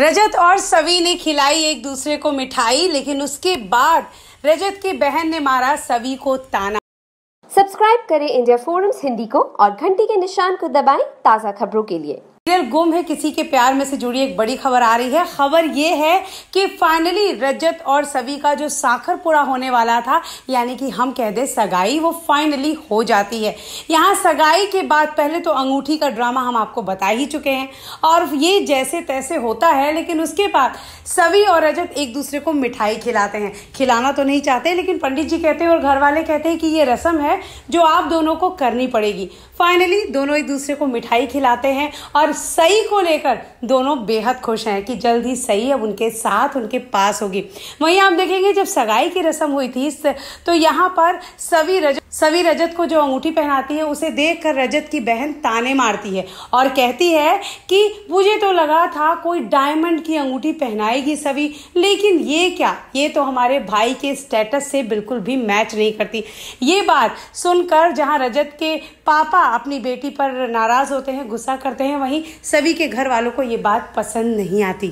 रजत और सवी ने खिलाई एक दूसरे को मिठाई लेकिन उसके बाद रजत की बहन ने मारा सवी को ताना सब्सक्राइब करें इंडिया फोरम्स हिंदी को और घंटी के निशान को दबाएं ताज़ा खबरों के लिए फिर गुम है किसी के प्यार में से जुड़ी एक बड़ी खबर आ रही है खबर ये है कि फाइनली रजत और सभी का जो साखर पूरा होने वाला था यानी कि हम कह दे सगाई वो फाइनली हो जाती है यहाँ सगाई के बाद पहले तो अंगूठी का ड्रामा हम आपको बता ही चुके हैं और ये जैसे तैसे होता है लेकिन उसके बाद सभी और रजत एक दूसरे को मिठाई खिलाते हैं खिलाना तो नहीं चाहते लेकिन पंडित जी कहते हैं और घर वाले कहते हैं कि ये रस्म है जो आप दोनों को करनी पड़ेगी फाइनली दोनों एक दूसरे को मिठाई खिलाते हैं और सई को लेकर दोनों बेहद खुश हैं कि जल्द ही सई अब उनके साथ उनके पास होगी वहीं आप देखेंगे जब सगाई की रस्म हुई थी तो यहाँ पर सभी रजत सभी रजत को जो अंगूठी पहनाती है उसे देख कर रजत की बहन ताने मारती है और कहती है कि मुझे तो लगा था कोई डायमंड की अंगूठी पहनाएगी सभी लेकिन ये क्या ये तो हमारे भाई के स्टेटस से बिल्कुल भी मैच नहीं करती ये बात सुनकर जहां रजत के पापा अपनी बेटी पर नाराज़ होते हैं गुस्सा करते हैं वहीं सभी के घर वालों को ये बात पसंद नहीं आती